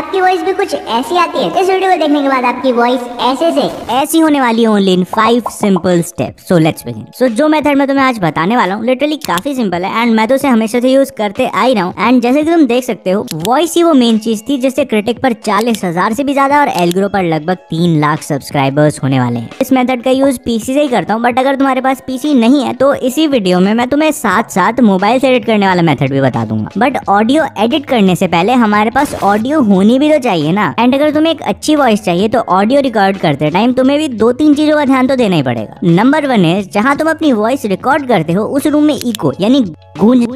आपकी वॉइस भी कुछ ऐसी आती है इस वीडियो को देखने के बाद आपकी वॉइस ऐसे से ऐसी होने वाली है only in five simple step so let's begin so जो मेथड मैं तुम्हें आज बताने वाला हूँ लिटरली काफी सिंपल है एंड मैं तो उसे हमेशा से यूज करते आई रहा हूँ एंड जैसे की तुम देख सकते हो वॉइस ही वो मेन चीज थी जिससे क्रिटिक पर चालीस हजार से भी ज्यादा और एलग्रो पर लगभग तीन लाख सब्सक्राइबर्स होने वाले हैं इस मेथड का यूज पीसी से ही करता हूँ बट अगर तुम्हारे पास पीसी नहीं है तो इसी वीडियो में मैं तुम्हें साथ साथ मोबाइल से एडिट करने वाला मेथड भी बता दूंगा बट ऑडियो एडिट करने से पहले हमारे पास ऑडियो होने सुननी भी तो चाहिए ना एंड अगर तुम्हें एक अच्छी वॉइस चाहिए तो ऑडियो रिकॉर्ड करते टाइम तुम्हें भी दो तीन चीजों का ध्यान तो देना ही पड़ेगा नंबर वन है जहाँ तुम अपनी वॉइस रिकॉर्ड करते हो उस रूम में इको यानी गूंज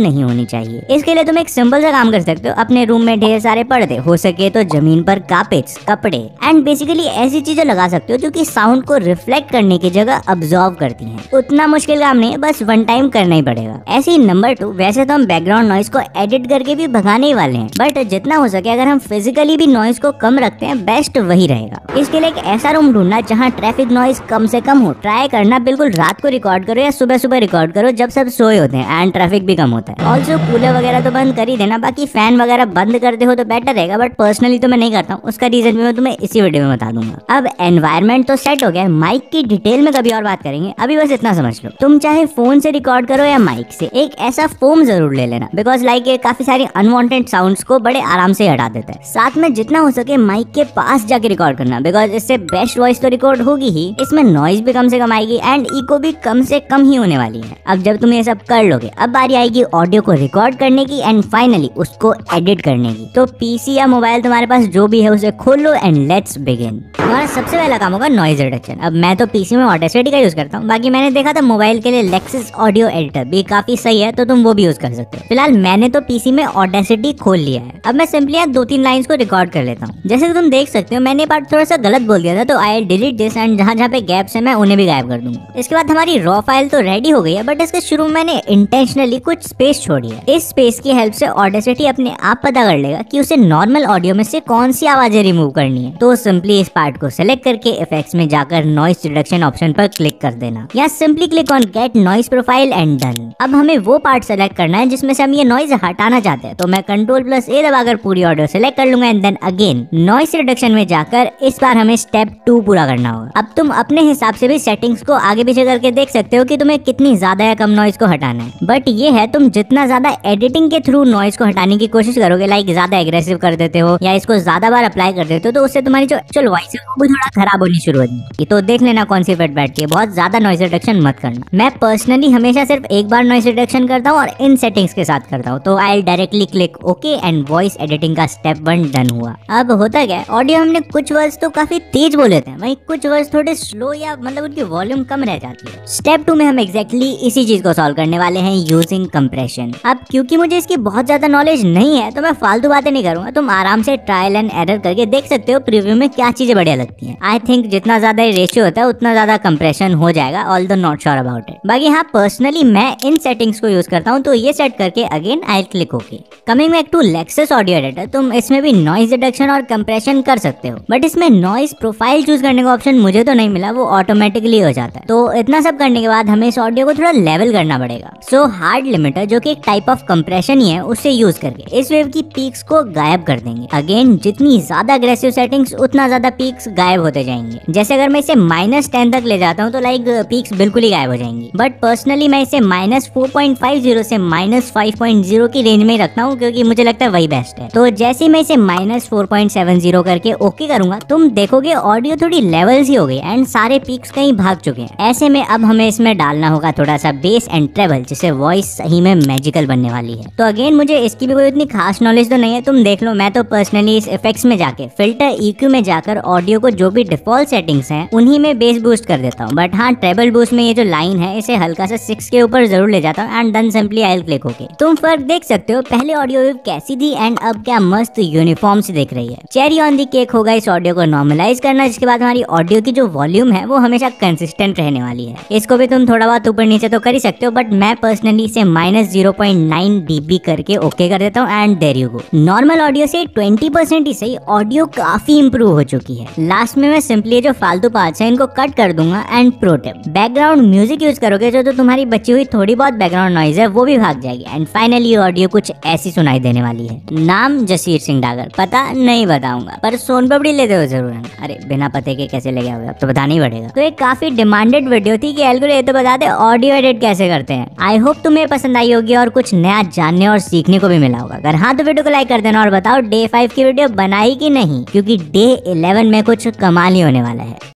नहीं होनी चाहिए इसके लिए तुम एक सिंपल सा काम कर सकते हो अपने रूम में ढेर सारे पर्दे हो सके तो जमीन पर कापेट कपड़े एंड बेसिकली ऐसी चीजें लगा सकते हो जो कि साउंड को रिफ्लेक्ट करने की जगह अब्जॉर्व करती हैं उतना मुश्किल काम नहीं है बस वन टाइम करना ही पड़ेगा ऐसे ही नंबर टू वैसे तो हम बैकग्राउंड नॉइस को एडिट करके भी भगाने ही वाले हैं बट जितना हो सके अगर हम फिजिकली भी नॉइस को कम रखते हैं बेस्ट वही रहेगा इसके लिए एक ऐसा रूम ढूंढना जहाँ ट्रैफिक नॉइस कम से कम हो ट्राई करना बिल्कुल रात को रिकॉर्ड करो या सुबह सुबह रिकॉर्ड करो जब सब सोए होते हैं एंड ट्रैफिक भी कम होता है होता है ऑल्सो कूलर वगैरह तो बंद कर ही देना बाकी फैन वगैरह बंद कर दे हो तो बेटर रहेगा बट पर्सनली तो मैं नहीं करता हूँ उसका रीजन भी मैं तुम्हें इसी वीडियो में बता दूंगा अब एनवायरमेंट तो सेट हो गया माइक की डिटेल में कभी और बात करेंगे अभी बस इतना समझ लो तुम चाहे फोन से रिकॉर्ड करो या माइक से एक ऐसा फोम जरूर ले लेना बिकॉज लाइक ये काफी सारी अनवांटेड साउंड को बड़े आराम से हटा देता है साथ में जितना हो सके माइक के पास जाके रिकॉर्ड करना बिकॉज इससे बेस्ट वॉइस तो रिकॉर्ड होगी ही इसमें नॉइज भी कम से कम आएगी एंड इको भी कम से कम ही होने वाली है अब जब तुम ये सब कर लोगे अब बारी आएगी ऑडियो को रिकॉर्ड करने की एंड फाइनली उसको एडिट करने की तो पीसी या मोबाइल तुम्हारे पास जो भी है उसे खोलो एंड लेट्स बिगिन तुम्हारा सबसे पहला काम होगा नॉइज रिडक्शन अब मैं तो पीसी में ऑडेसिटी का यूज करता हूँ बाकी मैंने देखा था मोबाइल के लिए लेक्सिस ऑडियो एडिटर भी काफी सही है तो तुम वो भी यूज कर सकते हो फिलहाल मैंने तो पीसी में ऑडेसिटी खोल लिया है अब मैं सिंपली यहाँ दो तीन लाइन को रिकॉर्ड कर लेता हूँ जैसे तुम देख सकते हो मैंने पार्ट थोड़ा सा गलत बोल दिया था तो आई डिलीट दिस एंड जहाँ जहाँ पे गैप्स है मैं उन्हें भी गायब कर दूंगा इसके बाद हमारी रॉ फाइल तो रेडी हो गई है बट इसके शुरू में मैंने इंटेंशनली कुछ स्पेस स्पेस छोड़ी है इस स्पेस की हेल्प से ऑडेसिटी अपने आप पता कर लेगा कि उसे नॉर्मल ऑडियो में से कौन सी आवाजें रिमूव करनी है तो सिंपली इस पार्ट को सिलेक्ट करके इफेक्ट में जाकर नॉइस रिडक्शन ऑप्शन पर क्लिक कर देना या simply click on get noise profile and done अब हमें वो पार्ट सेलेक्ट करना है जिसमें से हम ये नॉइज हटाना चाहते हैं तो मैं कंट्रोल प्लस ए दबाकर पूरी ऑडियो सेलेक्ट कर लूंगा and then again noise reduction में जाकर इस बार हमें स्टेप टू पूरा करना होगा अब तुम अपने हिसाब से भी सेटिंग्स को आगे पीछे करके देख सकते हो कि तुम्हें कितनी ज्यादा या कम नॉइज को हटाना है बट ये है तुम जितना ज्यादा एडिटिंग के थ्रू नॉइज को हटाने की कोशिश करोगे लाइक ज्यादा एग्रेसिव कर देते हो या इसको ज्यादा बार अप्लाई कर देते हो तो उससे तुम्हारी जो एक्चुअल वॉइस है वो भी थोड़ा खराब होनी शुरू जाएगी तो देख लेना कौन सी फेट बैठती है बहुत ज्यादा नॉइज रिडक्शन मत करना मैं पर्सनली हमेशा सिर्फ एक बार नॉइज रिडक्शन करता हूँ और इन सेटिंग्स के साथ करता हूँ तो I will directly click okay and voice editing का स्टेप वन डन हुआ अब होता क्या ऑडियो हमने कुछ वर्ड्स तो काफी तेज बोले थे वही कुछ वर्ड्स थोड़े स्लो या मतलब उनकी वॉल्यूम कम रह जाती है स्टेप टू में हम एग्जैक्टली exactly इसी चीज को सॉल्व करने वाले हैं यूजिंग कंप्रेस डिप्रेशन अब क्योंकि मुझे इसकी बहुत ज्यादा नॉलेज नहीं है तो मैं फालतू बातें नहीं करूंगा तुम आराम से ट्रायल एंड एरर करके देख सकते हो प्रीव्यू में क्या चीजें बढ़िया लगती है आई थिंक जितना ज्यादा रेशियो होता है उतना ज्यादा कंप्रेशन हो जाएगा ऑल दो नॉट श्योर अबाउट इट बाकी हाँ पर्सनली मैं इन सेटिंग्स को यूज करता हूँ तो ये सेट करके again I click okay coming back to Lexis audio editor तुम इसमें भी नॉइज डिडक्शन और कंप्रेशन कर सकते हो बट इसमें नॉइज प्रोफाइल चूज करने का ऑप्शन मुझे तो नहीं मिला वो ऑटोमेटिकली हो जाता है तो इतना सब करने के बाद हमें इस ऑडियो को थोड़ा लेवल करना पड़ेगा सो हार्ड लिमिटर जो कि एक टाइप ऑफ कंप्रेशन ही है उसे यूज करके इस वेव की पीक्स को गायब कर देंगे अगेन जितनी ज्यादा अग्रेसिव सेटिंग्स उतना ज्यादा पीक्स गायब होते जाएंगे जैसे अगर मैं इसे माइनस टेन तक ले जाता हूँ तो लाइक पीक्स uh, बिल्कुल ही गायब हो जाएंगी बट पर्सनली मैं इसे minus four point five zero से माइनस फाइव पॉइंट जीरो की रेंज में रखता हूँ क्योंकि मुझे लगता है वही बेस्ट है तो जैसे मैं इसे minus four point seven zero करके ओके करूंगा तुम देखोगे ऑडियो थोड़ी लेवल्स ही हो गई एंड सारे पीक्स कहीं भाग चुके हैं ऐसे में अब हमें इसमें डालना होगा थोड़ा सा बेस एंड ट्रेवल जिसे वॉइस सही में मैजिकल बनने वाली है तो अगेन मुझे इसकी भी कोई इतनी खास नॉलेज तो नहीं है तुम देख लो मैं तो पर्सनली इस इफेक्ट्स में जाके फिल्टर इक्यू में जाकर ऑडियो को जो भी डिफॉल्ट सेटिंग्स हैं उन्हीं में बेस बूस्ट कर देता हूँ बट हाँ ट्रेबल बूस्ट में ये जो लाइन है इसे हल्का सा सिक्स के ऊपर जरूर ले जाता हूँ and done simply I click okay तुम फर्क देख सकते हो पहले ऑडियो वेव कैसी थी एंड अब क्या मस्त यूनिफॉर्म से देख रही है चेरी ऑन दी केक होगा इस ऑडियो को नॉर्मलाइज करना जिसके बाद हमारी ऑडियो की जो वॉल्यूम है वो हमेशा कंसिस्टेंट रहने वाली है इसको भी तुम थोड़ा बहुत ऊपर नीचे तो कर ही सकते हो बट मैं पर्सनली इसे minus plus zero point nine dB करके ओके कर देता हूँ and there you go normal audio से ट्वेंटी परसेंट ही सही ऑडियो काफी इंप्रूव हो चुकी है लास्ट में मैं सिंपली जो फालतू पार्ट्स है इनको कट कर दूंगा and pro tip background music use करोगे तो जो तो तुम्हारी बची हुई थोड़ी बहुत बैकग्राउंड नॉइज है वो भी भाग जाएगी एंड फाइनली ऑडियो कुछ ऐसी सुनाई देने वाली है नाम जसीर सिंह डागर पता नहीं बताऊंगा पर सोन पबड़ी लेते हो जरूर अरे बिना पते के कैसे ले गया तो बताना ही पड़ेगा तो एक काफी डिमांडेड वीडियो थी कि एल्गोरिथम तो बता दे ऑडियो एडिट कैसे करते हैं आई होप तुम्हें पसंद आई हो होगी और कुछ नया जानने और सीखने को भी मिला होगा अगर हाँ तो वीडियो को लाइक कर देना और बताओ डे फाइव की वीडियो बनाई कि नहीं क्योंकि डे इलेवन में कुछ कमाल ही होने वाला है